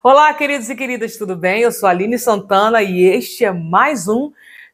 Olá, queridos e queridas, tudo bem? Eu sou Aline Santana e este é mais um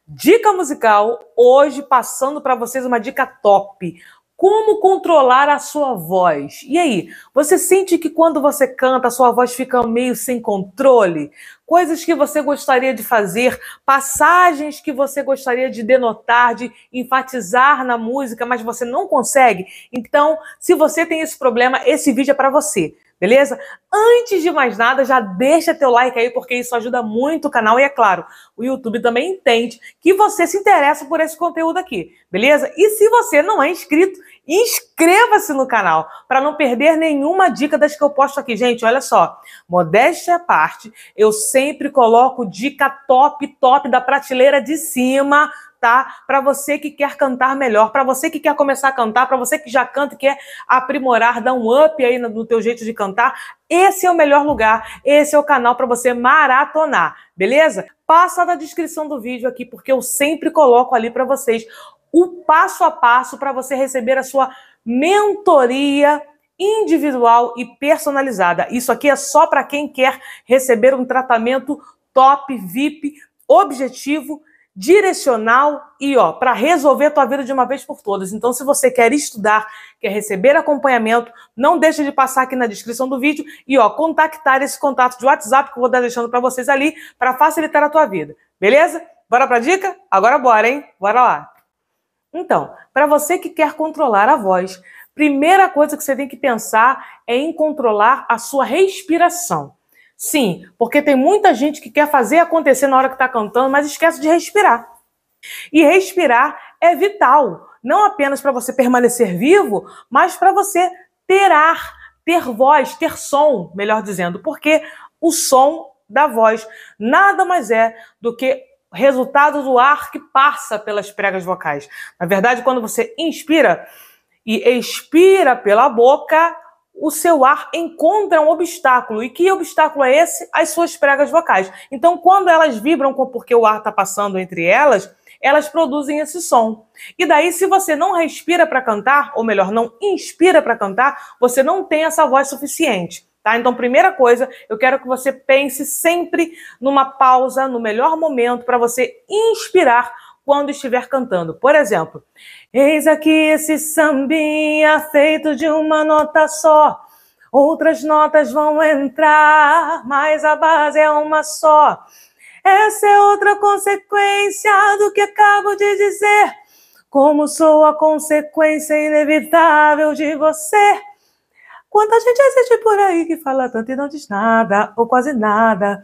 Dica Musical. Hoje passando para vocês uma dica top. Como controlar a sua voz? E aí, você sente que quando você canta a sua voz fica meio sem controle? Coisas que você gostaria de fazer, passagens que você gostaria de denotar, de enfatizar na música, mas você não consegue? Então, se você tem esse problema, esse vídeo é para você beleza? Antes de mais nada, já deixa teu like aí, porque isso ajuda muito o canal. E é claro, o YouTube também entende que você se interessa por esse conteúdo aqui, beleza? E se você não é inscrito, inscreva-se no canal para não perder nenhuma dica das que eu posto aqui. Gente, olha só, modéstia à parte, eu sempre coloco dica top, top da prateleira de cima para você que quer cantar melhor, para você que quer começar a cantar, para você que já canta e quer aprimorar, dar um up aí no, no teu jeito de cantar, esse é o melhor lugar, esse é o canal para você maratonar, beleza? Passa na descrição do vídeo aqui porque eu sempre coloco ali para vocês o passo a passo para você receber a sua mentoria individual e personalizada. Isso aqui é só para quem quer receber um tratamento top, VIP, objetivo direcional e ó, para resolver a tua vida de uma vez por todas. Então, se você quer estudar, quer receber acompanhamento, não deixe de passar aqui na descrição do vídeo e ó, contactar esse contato de WhatsApp que eu vou estar deixando para vocês ali para facilitar a tua vida. Beleza? Bora para dica? Agora bora, hein? Bora lá. Então, para você que quer controlar a voz, primeira coisa que você tem que pensar é em controlar a sua respiração. Sim, porque tem muita gente que quer fazer acontecer na hora que está cantando, mas esquece de respirar. E respirar é vital, não apenas para você permanecer vivo, mas para você ter ar, ter voz, ter som, melhor dizendo, porque o som da voz nada mais é do que resultado do ar que passa pelas pregas vocais. Na verdade, quando você inspira e expira pela boca, o seu ar encontra um obstáculo. E que obstáculo é esse? As suas pregas vocais. Então, quando elas vibram porque o ar está passando entre elas, elas produzem esse som. E daí, se você não respira para cantar, ou melhor, não inspira para cantar, você não tem essa voz suficiente. Tá? Então, primeira coisa, eu quero que você pense sempre numa pausa, no melhor momento, para você inspirar quando estiver cantando. Por exemplo, eis aqui esse sambinha feito de uma nota só. Outras notas vão entrar, mas a base é uma só. Essa é outra consequência do que acabo de dizer. Como sou a consequência inevitável de você. Quanta gente existe por aí que fala tanto e não diz nada, ou quase nada.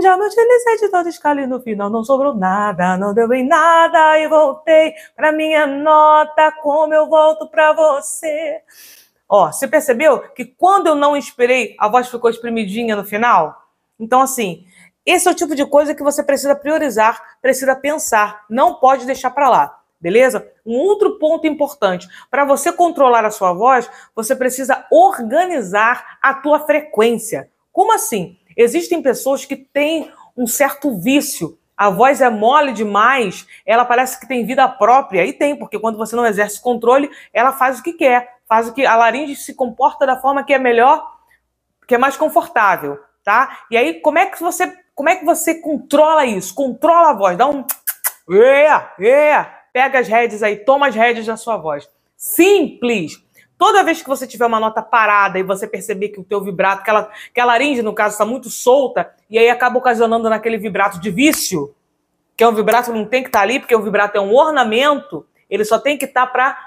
Já me utilizei de todo escala e no final não sobrou nada. Não deu em nada e voltei pra minha nota, como eu volto pra você. Ó, você percebeu que quando eu não esperei a voz ficou espremidinha no final? Então, assim, esse é o tipo de coisa que você precisa priorizar, precisa pensar, não pode deixar para lá beleza? Um outro ponto importante, para você controlar a sua voz, você precisa organizar a tua frequência. Como assim? Existem pessoas que têm um certo vício. A voz é mole demais, ela parece que tem vida própria, e tem, porque quando você não exerce controle, ela faz o que quer, faz o que a laringe se comporta da forma que é melhor, que é mais confortável, tá? E aí, como é que você, como é que você controla isso? Controla a voz, dá um Yeah, yeah pega as redes aí, toma as redes na sua voz. Simples. Toda vez que você tiver uma nota parada e você perceber que o teu vibrato, que, que a laringe, no caso, está muito solta, e aí acaba ocasionando naquele vibrato de vício, que é um vibrato que não tem que estar tá ali, porque o vibrato é um ornamento, ele só tem que estar tá para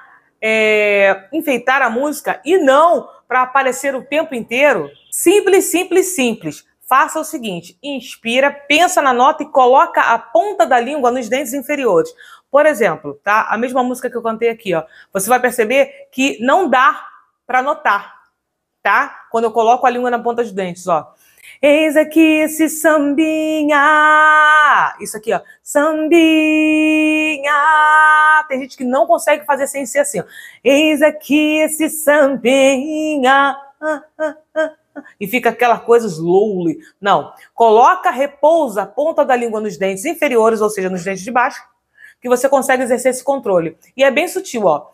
é, enfeitar a música e não para aparecer o tempo inteiro. Simples, simples, simples. Faça o seguinte: inspira, pensa na nota e coloca a ponta da língua nos dentes inferiores. Por exemplo, tá? A mesma música que eu cantei aqui, ó. Você vai perceber que não dá para notar, tá? Quando eu coloco a língua na ponta dos dentes, ó. Eis aqui esse sambinha. Isso aqui, ó. Sambinha. Tem gente que não consegue fazer sem ser assim, ó. Eis aqui esse sambinha. Ah, ah, ah, e fica aquela coisa slowly. Não. Coloca, repousa a ponta da língua nos dentes inferiores, ou seja, nos dentes de baixo, que você consegue exercer esse controle. E é bem sutil, ó.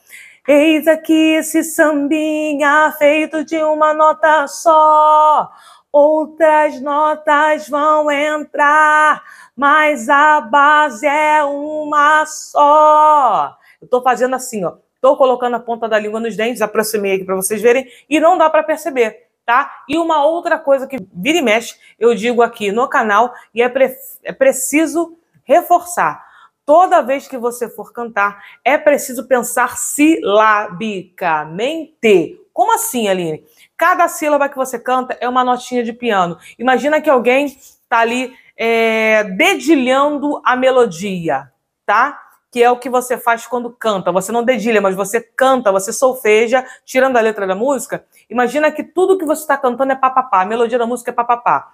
Eis aqui esse sambinha feito de uma nota só. Outras notas vão entrar, mas a base é uma só. Eu tô fazendo assim, ó. Tô colocando a ponta da língua nos dentes, aproximei aqui para vocês verem e não dá para perceber, tá? E uma outra coisa que vira e mexe, eu digo aqui no canal e é, pre é preciso reforçar toda vez que você for cantar, é preciso pensar silabicamente. Como assim, Aline? Cada sílaba que você canta é uma notinha de piano. Imagina que alguém está ali é, dedilhando a melodia, tá? Que é o que você faz quando canta. Você não dedilha, mas você canta, você solfeja, tirando a letra da música. Imagina que tudo que você está cantando é papapá, a melodia da música é papapá.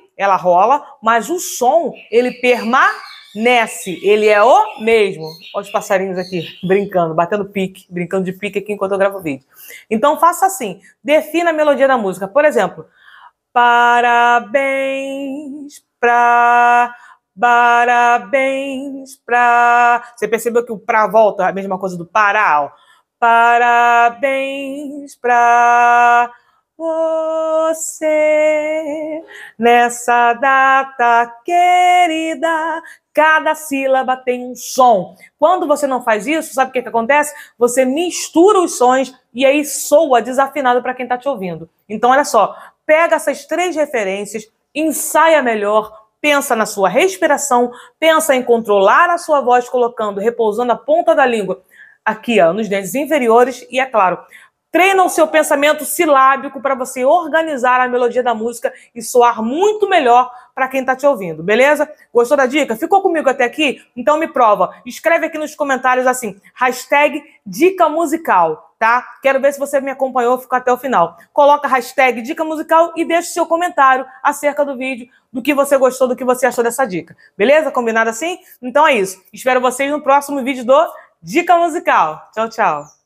ela rola, mas o som, ele permanece, ele é o mesmo. Olha os passarinhos aqui brincando, batendo pique, brincando de pique aqui enquanto eu gravo o vídeo. Então faça assim, defina a melodia da música. Por exemplo, parabéns pra Parabéns pra. Você percebeu que o pra volta é a mesma coisa do pará Ó. Parabéns pra. Oh você nessa data querida. Cada sílaba tem um som. Quando você não faz isso, sabe o que, que acontece? Você mistura os sons e aí soa desafinado para quem está te ouvindo. Então, olha só, pega essas três referências, ensaia melhor, pensa na sua respiração, pensa em controlar a sua voz colocando, repousando a ponta da língua aqui, ó, nos dentes inferiores e, é claro, Treina o seu pensamento silábico para você organizar a melodia da música e soar muito melhor para quem está te ouvindo, beleza? Gostou da dica? Ficou comigo até aqui? Então me prova. Escreve aqui nos comentários assim, hashtag dica musical, tá? Quero ver se você me acompanhou, ficou até o final. Coloca hashtag dica musical e deixa o seu comentário acerca do vídeo, do que você gostou, do que você achou dessa dica. Beleza? Combinado assim? Então é isso. Espero vocês no próximo vídeo do Dica Musical. Tchau, tchau.